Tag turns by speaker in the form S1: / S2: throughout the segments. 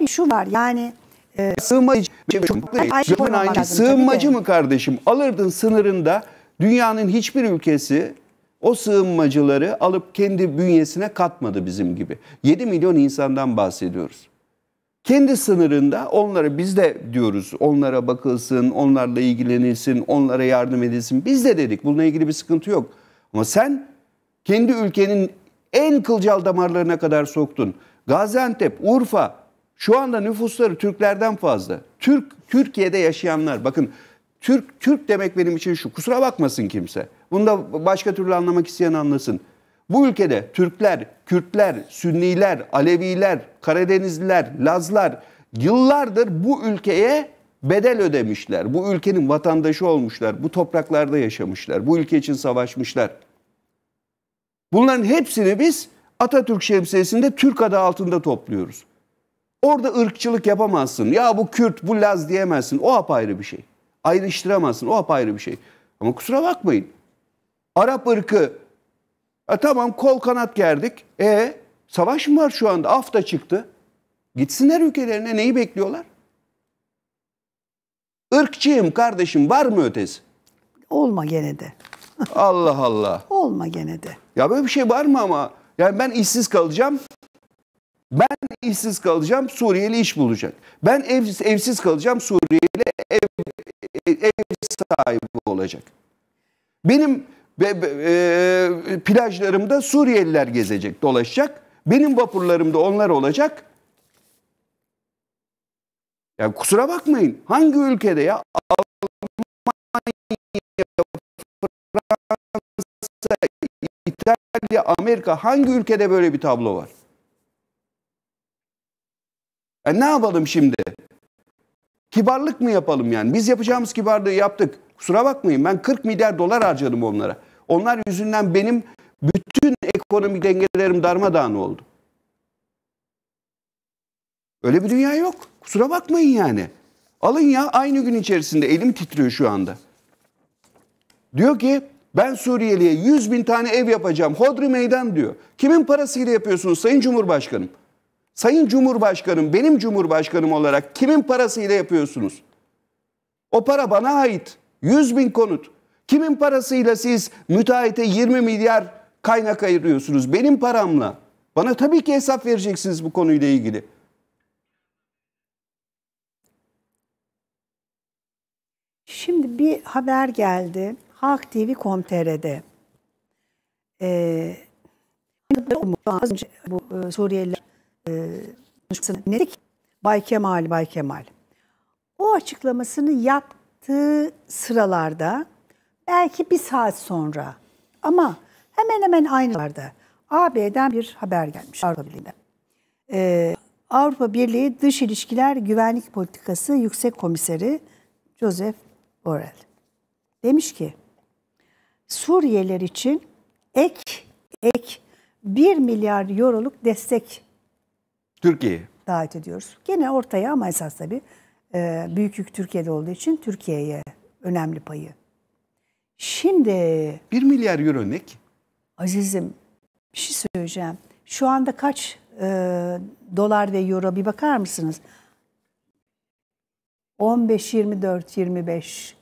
S1: bir şu var yani e, sığınmacı, şey sığınmacı, sığınmacı
S2: mı kardeşim? Alırdın sınırında dünyanın hiçbir ülkesi o sığınmacıları alıp kendi bünyesine katmadı bizim gibi. 7 milyon insandan bahsediyoruz. Kendi sınırında onları biz de diyoruz onlara bakılsın, onlarla ilgilenilsin, onlara yardım edilsin. Biz de dedik bununla ilgili bir sıkıntı yok. Ama sen kendi ülkenin en kılcal damarlarına kadar soktun. Gaziantep, Urfa, şu anda nüfusları Türklerden fazla. Türk Türkiye'de yaşayanlar bakın Türk Türk demek benim için şu. Kusura bakmasın kimse. Bunu da başka türlü anlamak isteyen anlasın. Bu ülkede Türkler, Kürtler, Sünniler, Aleviler, Karadenizliler, Lazlar yıllardır bu ülkeye bedel ödemişler. Bu ülkenin vatandaşı olmuşlar. Bu topraklarda yaşamışlar. Bu ülke için savaşmışlar. Bunların hepsini biz Atatürk şemsiyesinde Türk adı altında topluyoruz. Orada ırkçılık yapamazsın. Ya bu Kürt, bu Laz diyemezsin. O apayrı bir şey. Ayrıştıramazsın. O apayrı bir şey. Ama kusura bakmayın. Arap ırkı e, tamam kol kanat gerdik. E savaş mı var şu anda? Afta çıktı. Gitsinler ülkelerine neyi bekliyorlar? Irkçıyım kardeşim var mı ötesi?
S1: Olma gene de.
S2: Allah Allah.
S1: Olma gene de.
S2: Ya böyle bir şey var mı ama? Yani ben işsiz kalacağım. Ben işsiz kalacağım, Suriyeli iş bulacak. Ben evsiz evsiz kalacağım, Suriyeli ev, ev sahibi olacak. Benim be, be, e, plajlarımda Suriyeliler gezecek, dolaşacak. Benim vapurlarımda onlar olacak. Ya kusura bakmayın. Hangi ülkede ya Almanya, Fransa, İtalya, Amerika hangi ülkede böyle bir tablo var? E ne yapalım şimdi? Kibarlık mı yapalım yani? Biz yapacağımız kibarlığı yaptık. Kusura bakmayın ben 40 milyar dolar harcadım onlara. Onlar yüzünden benim bütün ekonomi dengelerim darmadağın oldu. Öyle bir dünya yok. Kusura bakmayın yani. Alın ya aynı gün içerisinde elim titriyor şu anda. Diyor ki ben Suriyeli'ye 100 bin tane ev yapacağım. Hodri meydan diyor. Kimin parasıyla yapıyorsunuz Sayın Cumhurbaşkanım? Sayın Cumhurbaşkanım, benim Cumhurbaşkanım olarak kimin parasıyla yapıyorsunuz? O para bana ait. 100 bin konut. Kimin parasıyla siz müteahhite 20 milyar kaynak ayırıyorsunuz? Benim paramla. Bana tabii ki hesap vereceksiniz bu konuyla ilgili.
S1: Şimdi bir haber geldi. Halk TV Komtere'de. Ee, bu e, Suriyeliler ne dedik? Bay Kemal, Bay Kemal. O açıklamasını yaptığı sıralarda belki bir saat sonra ama hemen hemen aynı aynılarda AB'den bir haber gelmiş Avrupa Birliği'nden. Ee, Avrupa Birliği Dış İlişkiler Güvenlik Politikası Yüksek Komiseri Joseph Borrell demiş ki Suriyeliler için ek ek 1 milyar euroluk destek Türkiye'yi. Davet ediyoruz. Gene ortaya ama esas tabii e, büyük yük Türkiye'de olduğu için Türkiye'ye önemli payı. Şimdi...
S2: 1 milyar euro ne ki?
S1: Azizim bir şey söyleyeceğim. Şu anda kaç e, dolar ve euro bir bakar mısınız? 15, 24, 25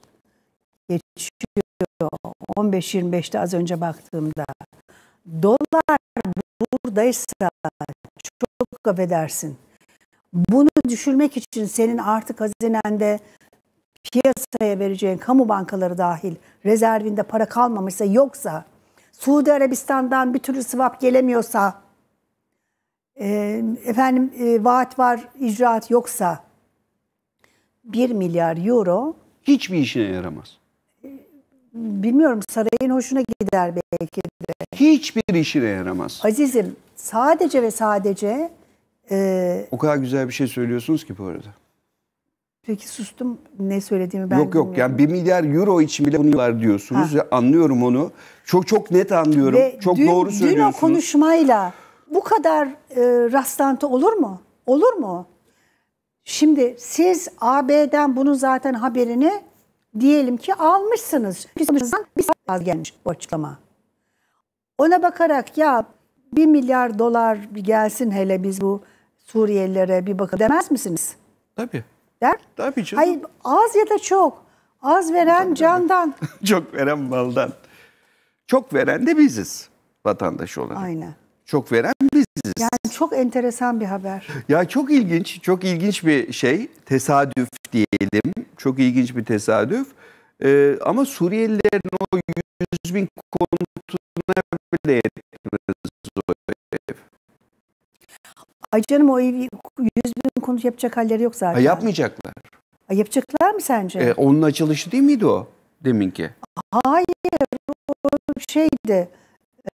S1: geçiyor. 15, 25'te az önce baktığımda. Dolar buradaysa çok affedersin. Bunu düşürmek için senin artık hazinende piyasaya vereceğin kamu bankaları dahil rezervinde para kalmamışsa yoksa Suudi Arabistan'dan bir türlü swap gelemiyorsa e, efendim e, vaat var icraat yoksa 1 milyar euro
S2: hiçbir işine yaramaz.
S1: Bilmiyorum sarayın hoşuna gider belki de.
S2: Hiçbir işine yaramaz. Azizim
S1: sadece ve sadece ee,
S2: o kadar güzel bir şey söylüyorsunuz ki bu arada.
S1: Peki sustum ne söylediğimi ben Yok
S2: yok yani 1 milyar euro için bile var diyorsunuz. Ha. anlıyorum onu. Çok çok net anlıyorum. Ve çok dün, doğru söylüyorsunuz. Dün o
S1: konuşmayla bu kadar e, rastlantı olur mu? Olur mu? Şimdi siz AB'den bunun zaten haberini diyelim ki almışsınız. Bir saat gelmiş bu açıklama. Ona bakarak ya 1 milyar dolar gelsin hele biz bu Suriyelilere bir bakın demez misiniz? Tabii. Der.
S2: Tabii canım. Hayır
S1: az ya da çok. Az veren Tabii. candan.
S2: çok veren maldan. Çok veren de biziz vatandaş olarak. Aynen. Çok veren biziz.
S1: Yani çok enteresan bir haber.
S2: Ya çok ilginç, çok ilginç bir şey. Tesadüf diyelim. Çok ilginç bir tesadüf. Ee, ama Suriyelilerin o 100 bin konutuna bile
S1: Ay canım o evi yüz bin konu yapacak halleri yok zaten. Ha,
S2: yapmayacaklar.
S1: Ha, yapacaklar mı sence? E,
S2: onun açılışı değil miydi o deminki?
S1: Hayır. O şeydi.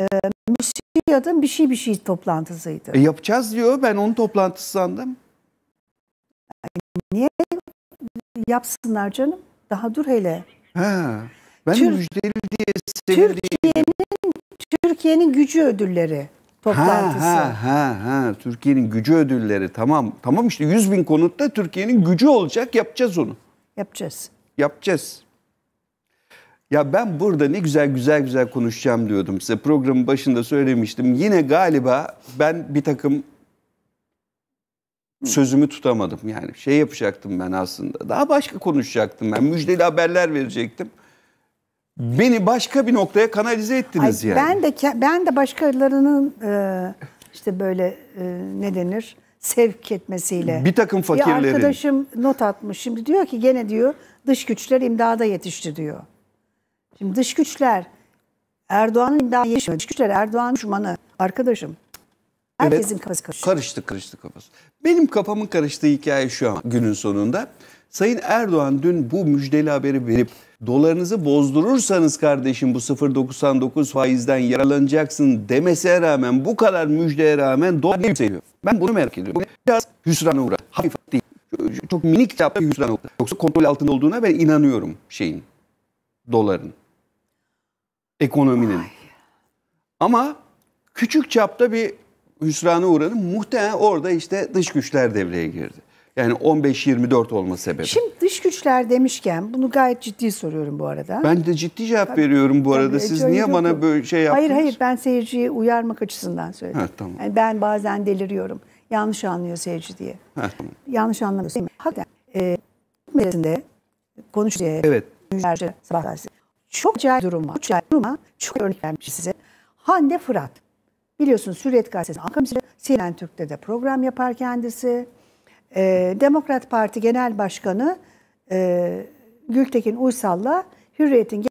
S1: E, Müsiyad'ın bir şey bir şey toplantısıydı. E,
S2: yapacağız diyor. Ben onun toplantısı sandım.
S1: Ay, niye yapsınlar canım? Daha dur hele.
S2: Ha, ben Tür- müjdeli
S1: diye Türkiye'nin Türkiye'nin gücü ödülleri toplantısı. Ha
S2: ha ha Türkiye'nin gücü ödülleri tamam. Tamam işte 100 bin konutta Türkiye'nin gücü olacak yapacağız onu. Yapacağız. Yapacağız. Ya ben burada ne güzel güzel güzel konuşacağım diyordum size. Programın başında söylemiştim. Yine galiba ben bir takım sözümü tutamadım. Yani şey yapacaktım ben aslında. Daha başka konuşacaktım ben. Müjdeli haberler verecektim beni başka bir noktaya kanalize ettiniz Ay, yani. Ben
S1: de ben de başkalarının e, işte böyle e, ne denir sevk etmesiyle. Bir takım fakirlerin. Bir arkadaşım not atmış. Şimdi diyor ki gene diyor dış güçler imdada yetişti diyor. Şimdi dış güçler Erdoğan'ın imdada yetişmedi. Dış güçler Erdoğan düşmanı arkadaşım.
S2: Herkesin evet, kafası karıştı. Karıştı, karıştı kafası. Benim kafamın karıştığı hikaye şu an günün sonunda. Sayın Erdoğan dün bu müjdeli haberi verip dolarınızı bozdurursanız kardeşim bu 0.99 faizden yaralanacaksın demesine rağmen bu kadar müjdeye rağmen dolar ne yükseliyor? Ben bunu merak ediyorum. Biraz hüsrana uğradı. Hafif değil. Çok minik çapta hüsrana uğradı. Yoksa kontrol altında olduğuna ben inanıyorum şeyin. Doların. Ekonominin. Ay. Ama küçük çapta bir hüsrana uğradı. Muhtemelen orada işte dış güçler devreye girdi. Yani 15-24 olma sebebi. Şimdi
S1: dış güçler demişken bunu gayet ciddi soruyorum bu arada.
S2: Ben de ciddi cevap tabii, veriyorum bu arada. Siz niye bana böyle şey yaptınız? Hayır
S1: hayır ben seyirciyi uyarmak açısından söyledim. Evet, tamam. yani ben bazen deliriyorum. Yanlış anlıyor seyirci diye. Ha, tamam. Yanlış anlamıyorsun değil mi? Hakikaten e, medyasında konuşuyor. Evet. Sabah çok acayip durum var. Çok acayip durum Çok örnek vermiş size. Hande Fırat. Biliyorsunuz Hürriyet gazetesi, halka temsilcisi, CNN Türk'te de program yapar kendisi. E, Demokrat Parti Genel Başkanı e, Gültekin Uysal'la Hürriyet'in genel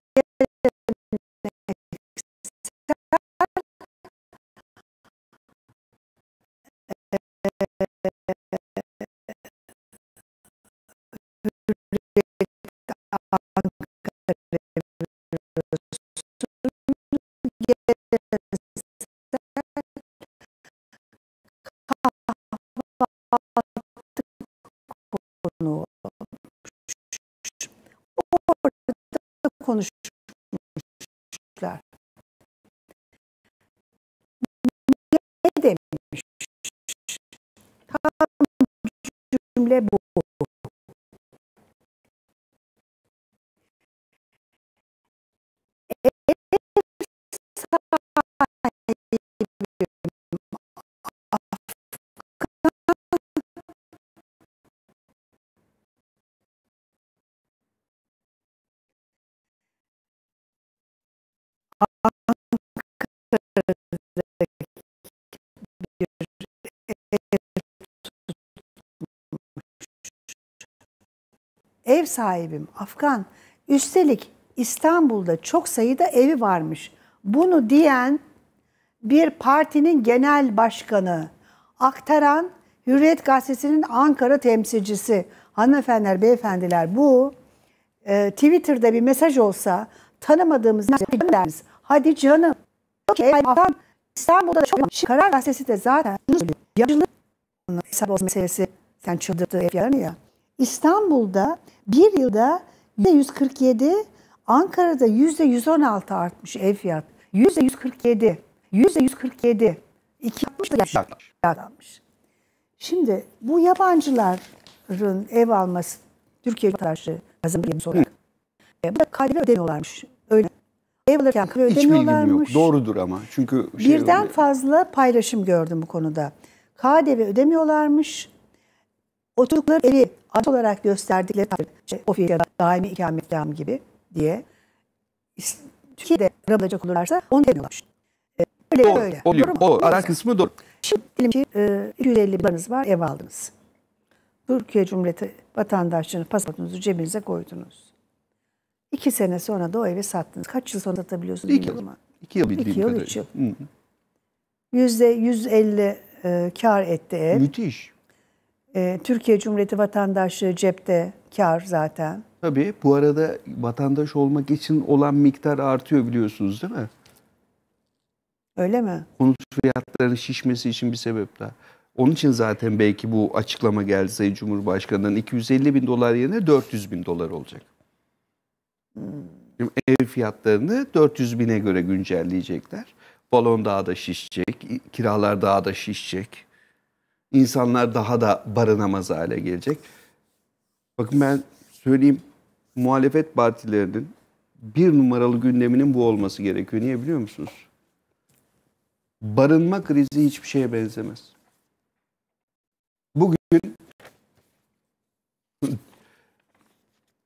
S1: konu orada konuşmuşlar. Ne demiş? Tam cümle bu. ev sahibim Afgan. Üstelik İstanbul'da çok sayıda evi varmış. Bunu diyen bir partinin genel başkanı, aktaran Hürriyet Gazetesi'nin Ankara temsilcisi. Hanımefendiler, beyefendiler bu e, Twitter'da bir mesaj olsa tanımadığımız deriz. Hadi canım. Afgan İstanbul'da çok şey- Karar Gazetesi de zaten yacılık hesap meselesi sen çıldırdığı ev ya. İstanbul'da bir yılda %147, Ankara'da %116 artmış ev fiyat. %147, %147. 260 da yapmış. Şimdi bu yabancıların ev alması Türkiye vatandaşı kazanırken olarak. E, bu da KDV ödemiyorlarmış. Öyle. Ev alırken KDV ödemiyorlarmış.
S2: Hiç yok. Doğrudur ama. Çünkü şey Birden oluyor.
S1: fazla paylaşım gördüm bu konuda. KDV ödemiyorlarmış. Oturdukları evi adet olarak gösterdikleri tabir, işte ofis ya da daimi ikametgahım gibi diye Türkiye'de arabılacak olurlarsa onu demiyorlar.
S2: E, öyle doğru, öyle. Oluyor. Doğru o ara kısmı doğru.
S1: Şimdi diyelim ki e, 250 liranız var ev aldınız. Türkiye Cumhuriyeti vatandaşlığını pasaportunuzu cebinize koydunuz. İki sene sonra da o evi sattınız. Kaç yıl sonra satabiliyorsunuz? İki yıl. Zaman?
S2: İki yıl bildiğim İki yıl, üç yıl.
S1: Yüzde 150 e, kar etti ev. Müthiş. Ee, Türkiye Cumhuriyeti vatandaşlığı cepte kar zaten.
S2: Tabii bu arada vatandaş olmak için olan miktar artıyor biliyorsunuz değil mi? Öyle mi? Konut fiyatlarının şişmesi için bir sebep daha. Onun için zaten belki bu açıklama geldi Sayın Cumhurbaşkanı'ndan 250 bin dolar yerine 400 bin dolar olacak. Hmm. ev fiyatlarını 400 bine göre güncelleyecekler. Balon daha da şişecek, kiralar daha da şişecek insanlar daha da barınamaz hale gelecek. Bakın ben söyleyeyim muhalefet partilerinin bir numaralı gündeminin bu olması gerekiyor. Niye biliyor musunuz? Barınma krizi hiçbir şeye benzemez. Bugün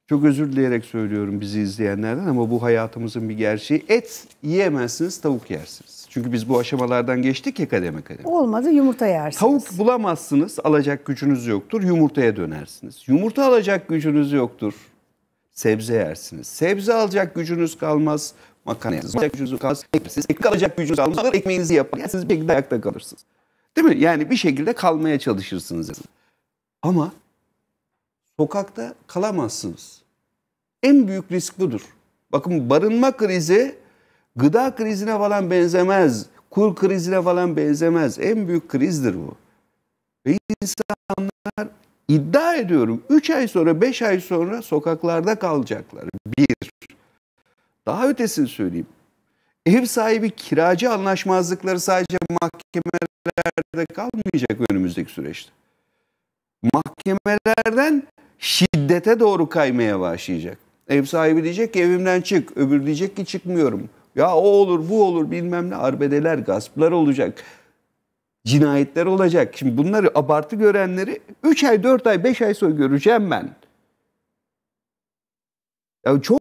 S2: Çok özür dileyerek söylüyorum bizi izleyenlerden ama bu hayatımızın bir gerçeği. Et yiyemezsiniz, tavuk yersiniz. Çünkü biz bu aşamalardan geçtik ya kademe kademe.
S1: Olmadı yumurta yersiniz.
S2: Tavuk bulamazsınız, alacak gücünüz yoktur, yumurtaya dönersiniz. Yumurta alacak gücünüz yoktur, sebze yersiniz. Sebze alacak gücünüz kalmaz, makarna yersiniz. Alacak gücünüz kalmaz, ekmeksiz. Ekmek alacak gücünüz kalmaz, alır ekmeğinizi yapar. Yani siz belki de ayakta kalırsınız. Değil mi? Yani bir şekilde kalmaya çalışırsınız. Ama sokakta kalamazsınız. En büyük risk budur. Bakın barınma krizi gıda krizine falan benzemez. Kur krizine falan benzemez. En büyük krizdir bu. Ve insanlar iddia ediyorum 3 ay sonra 5 ay sonra sokaklarda kalacaklar. Bir. Daha ötesini söyleyeyim. Ev sahibi kiracı anlaşmazlıkları sadece mahkemelerde kalmayacak önümüzdeki süreçte. Mahkemelerden şiddete doğru kaymaya başlayacak. Ev sahibi diyecek ki evimden çık, öbür diyecek ki çıkmıyorum. Ya o olur, bu olur bilmem ne arbedeler, gasplar olacak. Cinayetler olacak. Şimdi bunları abartı görenleri 3 ay, 4 ay, 5 ay sonra göreceğim ben. Ya çok